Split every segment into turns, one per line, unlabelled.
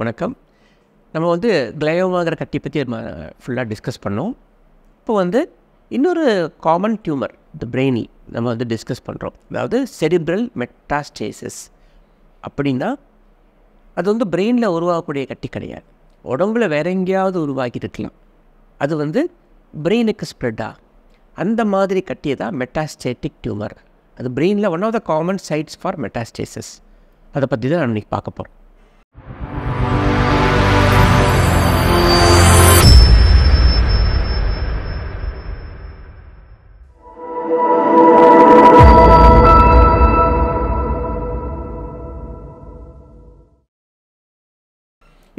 வணக்கம் நம்ம வந்து கிளயோமாங்கிற கட்டி பற்றி நம்ம ஃபுல்லாக டிஸ்கஸ் பண்ணோம் இப்போ வந்து இன்னொரு காமன் டியூமர் த பிரெயினி நம்ம வந்து டிஸ்கஸ் பண்ணுறோம் அதாவது செரிப்ரல் மெட்டாஸ்டேசஸ் அப்படின்னா அது வந்து பிரெயினில் உருவாகக்கூடிய கட்டி கிடையாது உடம்புல வேற எங்கேயாவது உருவாகி இருக்கலாம் அது வந்து பிரெயினுக்கு ஸ்ப்ரெட்டா அந்த மாதிரி கட்டியை தான் மெட்டாஸ்டேட்டிக் டியூமர் அது பிரெயினில் one of the common sites for metastases அதை பற்றி தான் நான் இன்றைக்கி பார்க்க போகிறோம்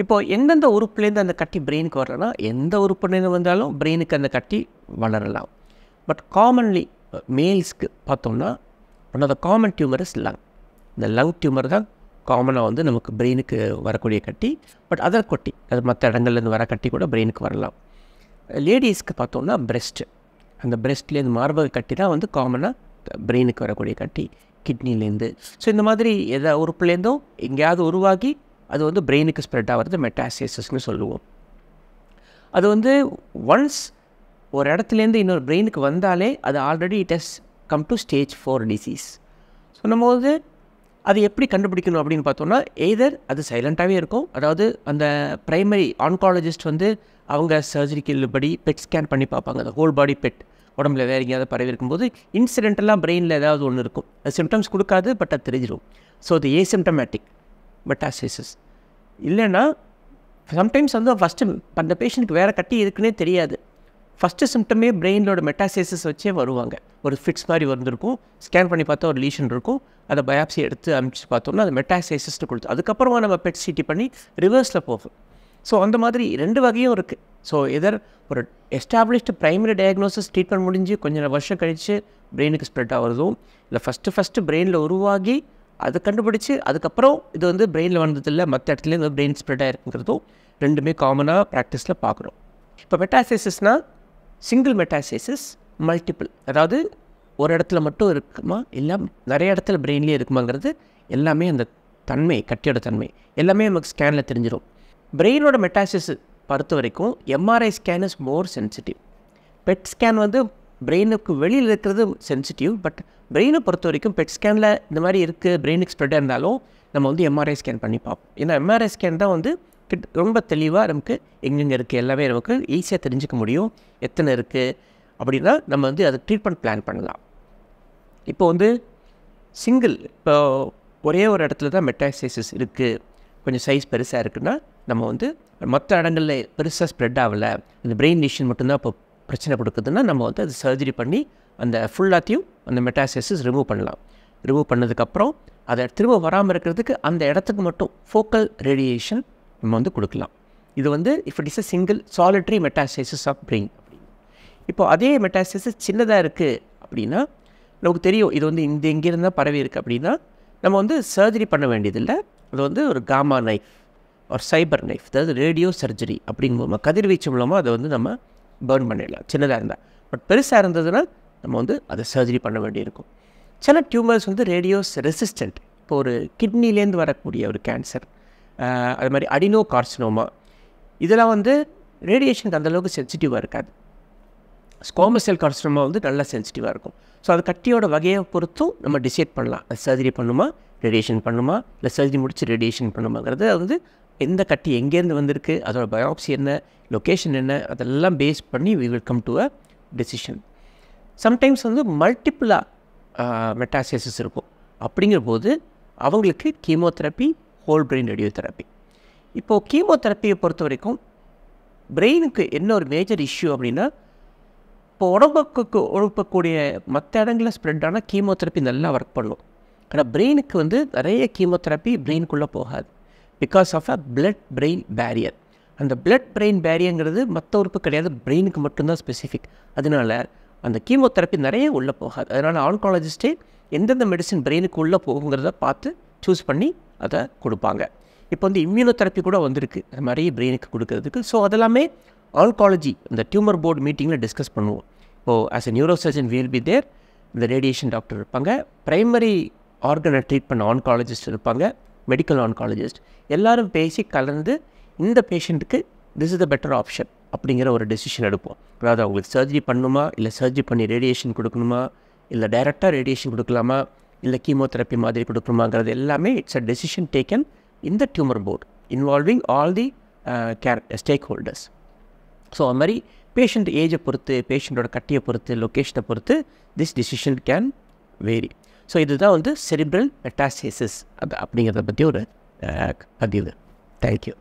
இப்போ எந்தெந்த உறுப்புலேருந்து அந்த கட்டி பிரெயினுக்கு வரலன்னா எந்த உறுப்புலேருந்து வந்தாலும் பிரெயினுக்கு அந்த கட்டி வளரலாம் பட் காமன்லி மேல்ஸ்க்கு பார்த்தோம்னா one of the common tumours is lung இந்த லவ் டியூமர் தான் காமனாக வந்து நமக்கு பிரெயினுக்கு வரக்கூடிய கட்டி பட் அதர் கொட்டி அது மற்ற இடங்கள்லேருந்து வர கட்டி கூட பிரெயினுக்கு வரலாம் லேடிஸ்க்கு பார்த்தோம்னா பிரெஸ்ட்டு அந்த பிரெஸ்ட்லேருந்து மார்பக கட்டி தான் வந்து காமனாக பிரெயினுக்கு வரக்கூடிய கட்டி கிட்னிலேருந்து ஸோ இந்த மாதிரி எதாவது உறுப்புலேருந்தும் எங்கேயாவது உருவாகி அது வந்து பிரெயினுக்கு ஸ்ப்ரெட் ஆகிறது மெட்டாசியசிஸ்னு சொல்லுவோம் அது வந்து ஒன்ஸ் ஒரு இடத்துலேருந்து இன்னொரு பிரெயினுக்கு வந்தாலே அது already it has come to stage four disease சொல்லும்போது அது எப்படி கண்டுபிடிக்கணும் அப்படின்னு பார்த்தோம்னா எய்தர் அது சைலண்ட்டாகவே இருக்கும் அதாவது அந்த ப்ரைமரி ஆன்காலஜிஸ்ட் வந்து அவங்க சர்ஜரிக்கு படி பெட் ஸ்கேன் பண்ணி பார்ப்பாங்க அந்த ஹோல் பாடி பெட் உடம்புல வேறு எங்கேயாவது பரவி இருக்கும்போது இன்சிடென்ட்டெல்லாம் பிரெயினில் ஏதாவது ஒன்று இருக்கும் அது சிம்டம்ஸ் கொடுக்காது பட் அது தெரிஞ்சிடும் ஸோ அது ஏசிம்டமேட்டிக் மெட்டாசிசஸ் இல்லைன்னா சம்டைம்ஸ் வந்து ஃபஸ்ட்டு அந்த பேஷண்ட்டுக்கு வேறு கட்டி இருக்குன்னே தெரியாது ஃபஸ்ட்டு சிம்டமே பிரெயினோட மெட்டாசிசஸ் வச்சே வருவாங்க ஒரு ஃபிட்ஸ் மாதிரி வந்திருக்கும் ஸ்கேன் பண்ணி பார்த்தா ஒரு லீஷன் இருக்கும் அதை பயாப்சி எடுத்து அனுப்பிச்சு பார்த்தோம்னா அது மெட்டாசைசஸ்ட்டு கொடுத்து அதுக்கப்புறமா நம்ம பெட் சிட்டி பண்ணி ரிவர்ஸில் போகும் ஸோ அந்த மாதிரி ரெண்டு வகையும் இருக்குது ஸோ எதர் ஒரு எஸ்டாப்ளிஷ்டு ப்ரைமரி டயக்னோசிஸ் ட்ரீட்மெண்ட் முடிஞ்சு கொஞ்சம் வருஷம் கழித்து பிரெயினுக்கு ஸ்ப்ரெட் ஆகிறதும் இல்லை ஃபஸ்ட்டு ஃபஸ்ட்டு பிரெயினில் உருவாகி அதை கண்டுபிடிச்சி அதுக்கப்புறம் இது வந்து பிரெயினில் வந்ததில்ல மற்ற இடத்துலேயும் பிரெயின் ஸ்ப்ரெட் ஆகிருக்குங்கிறதும் ரெண்டுமே காமனாக ப்ராக்டிஸில் பார்க்குறோம் இப்போ மெட்டாசைசிஸ்னால் சிங்கிள் மெட்டாசைசிஸ் மல்டிபிள் அதாவது ஒரு இடத்துல மட்டும் இருக்குமா இல்லை நிறைய இடத்துல பிரெயின்லேயே இருக்குமாங்கிறது எல்லாமே அந்த தன்மை கட்டியோட தன்மை எல்லாமே நமக்கு ஸ்கேனில் தெரிஞ்சிடும் பிரெயினோட மெட்டாசிஸ் பொறுத்த வரைக்கும் MRI scan is more sensitive PET scan வந்து பிரெயினுக்கு வெளியில் இருக்கிறது சென்சிட்டிவ் பட் பிரெயினை பொறுத்த வரைக்கும் பெட் ஸ்கேனில் இந்த மாதிரி இருக்குது பிரெயினுக்கு ஸ்ப்ரெட்டாக இருந்தாலும் நம்ம வந்து எம்ஆர்ஐ ஸ்கேன் பண்ணி பார்ப்போம் ஏன்னா எம்ஆர்ஐ ஸ்கேன் தான் வந்து கிட் ரொம்ப தெளிவாக நமக்கு எங்கெங்கே இருக்குது எல்லாமே நமக்கு ஈஸியாக தெரிஞ்சுக்க முடியும் எத்தனை இருக்குது அப்படின்னா நம்ம வந்து அதை ட்ரீட்மெண்ட் பிளான் பண்ணலாம் இப்போ வந்து சிங்கிள் இப்போ ஒரே ஒரு இடத்துல தான் மெட்டாசைசிஸ் இருக்குது கொஞ்சம் சைஸ் பெருசாக இருக்குன்னா நம்ம வந்து மற்ற இடங்களில் பெருசாக ஸ்ப்ரெட் ஆகலை இந்த பிரெயின் டிஷன் மட்டும்தான் இப்போ பிரச்சனை கொடுக்குதுன்னா நம்ம வந்து அது சர்ஜரி பண்ணி அந்த ஃபுல்லாத்தையும் அந்த மெட்டாசைசஸ் ரிமூவ் பண்ணலாம் ரிமூவ் பண்ணதுக்கப்புறம் அதை திரும்ப வராமல் இருக்கிறதுக்கு அந்த இடத்துக்கு மட்டும் ஃபோக்கல் ரேடியேஷன் நம்ம வந்து கொடுக்கலாம் இது வந்து if it is a single solitary metastases of brain அப்படின்னு இப்போ அதே மெட்டாசைசஸ் சின்னதாக இருக்குது அப்படின்னா நமக்கு தெரியும் இது வந்து இந்த இங்கேருந்து தான் பரவி இருக்குது அப்படின்னா நம்ம வந்து சர்ஜரி பண்ண வேண்டியதில்லை அது வந்து ஒரு காமா நைஃப் ஒரு சைபர் நைஃப் அதாவது ரேடியோ சர்ஜரி அப்படிங்கும் கதிர்வீச்சு மூலமாக அதை வந்து நம்ம பேர்ன் பண்ணிடலாம் சின்னதாக இருந்தால் பட் பெருசாக இருந்ததுனால் நம்ம வந்து அதை சர்ஜரி பண்ண வேண்டியிருக்கும் சில டியூமர்ஸ் வந்து ரேடியோஸ் ரெசிஸ்டண்ட் இப்போ ஒரு கிட்னிலேருந்து வரக்கூடிய ஒரு கேன்சர் அது மாதிரி அடினோ கார்சினோமா இதெல்லாம் வந்து ரேடியேஷனுக்கு அந்தளவுக்கு சென்சிட்டிவாக இருக்காது ஸ்கோமசெல் கார்சினோமா வந்து நல்லா சென்சிட்டிவாக இருக்கும் ஸோ அது கட்டியோட வகையை பொறுத்தும் நம்ம டிசைட் பண்ணலாம் அது சர்ஜரி பண்ணுமா ரேடியேஷன் பண்ணுமா இல்லை சர்ஜரி முடித்து ரேடியேஷன் பண்ணுமாங்கிறது அது வந்து எந்த கட்டி எங்கேருந்து வந்திருக்கு அதோடய பயோப்சி என்ன லொக்கேஷன் என்ன அதெல்லாம் பேஸ் பண்ணி we will come to a decision sometimes வந்து மல்டிப்புளாக மெட்டாசியசஸ் இருக்கும் அப்படிங்கிற போது அவங்களுக்கு chemotherapy whole brain radio therapy இப்போது கீமோதெரப்பியை பொறுத்த வரைக்கும் பிரெயினுக்கு என்ன ஒரு மேஜர் இஷ்யூ அப்படின்னா இப்போ உடம்புக்கு உழப்பக்கூடிய மற்ற இடங்களில் ஸ்ப்ரெட் ஆனால் கீமோதெரப்பி நல்லா ஒர்க் பண்ணும் ஆனால் பிரெயினுக்கு வந்து நிறைய கீமோதெரப்பி பிரெயினுக்குள்ளே போகாது because of a blood brain barrier அந்த பிளட் பிரெயின் பேரியங்கிறது மற்ற உறுப்பு கிடையாது பிரெயினுக்கு மட்டும்தான் ஸ்பெசிஃபிக் அதனால் அந்த கீமோதெரப்பி நிறைய உள்ளே போகாது அதனால் ஆன்காலஜிஸ்டே எந்தெந்த மெடிசன் பிரெயினுக்கு உள்ளே போகுங்கிறத பார்த்து சூஸ் பண்ணி அதை கொடுப்பாங்க இப்போ வந்து இம்யூனோதெரப்பி கூட வந்திருக்கு அது மாதிரி பிரெயினுக்கு கொடுக்கறதுக்கு ஸோ அதெல்லாமே ஆன்காலஜி அந்த டியூமர் போர்டு மீட்டிங்கில் டிஸ்கஸ் பண்ணுவோம் இப்போது as a neurosurgeon will be there இந்த ரேடியேஷன் டாக்டர் இருப்பாங்க ப்ரைமரி ஆர்கனை ட்ரீட் பண்ண ஆன்காலஜிஸ்ட் இருப்பாங்க மெடிக்கல் ஆன்காலஜிஸ்ட் எல்லோரும் பேசி கலந்து இந்த பேஷண்ட்டுக்கு this is the better option அப்படிங்கிற ஒரு டெசிஷன் எடுப்போம் அதாவது அவங்களுக்கு சர்ஜரி பண்ணணுமா இல்லை சர்ஜரி பண்ணி ரேடியேஷன் கொடுக்கணுமா இல்லை டைரெக்டாக ரேடியேஷன் கொடுக்கலாமா இல்லை கீமோதெரப்பி மாதிரி கொடுக்கணுமாங்கிறது எல்லாமே இட்ஸ் அ டெசிஷன் டேக்கன் இந்த tumour board involving all the care stakeholders so அது மாதிரி பேஷண்ட் ஏஜை பொறுத்து பேஷண்ட்டோட கட்டியை பொறுத்து லொக்கேஷனை பொறுத்து this decision can vary so இதுதான் வந்து செரிப்ரல் மெட்டாஸ்டேசிஸ் அப்படிங்கிறத பற்றி ஒரு பதிவு தேங்க்யூ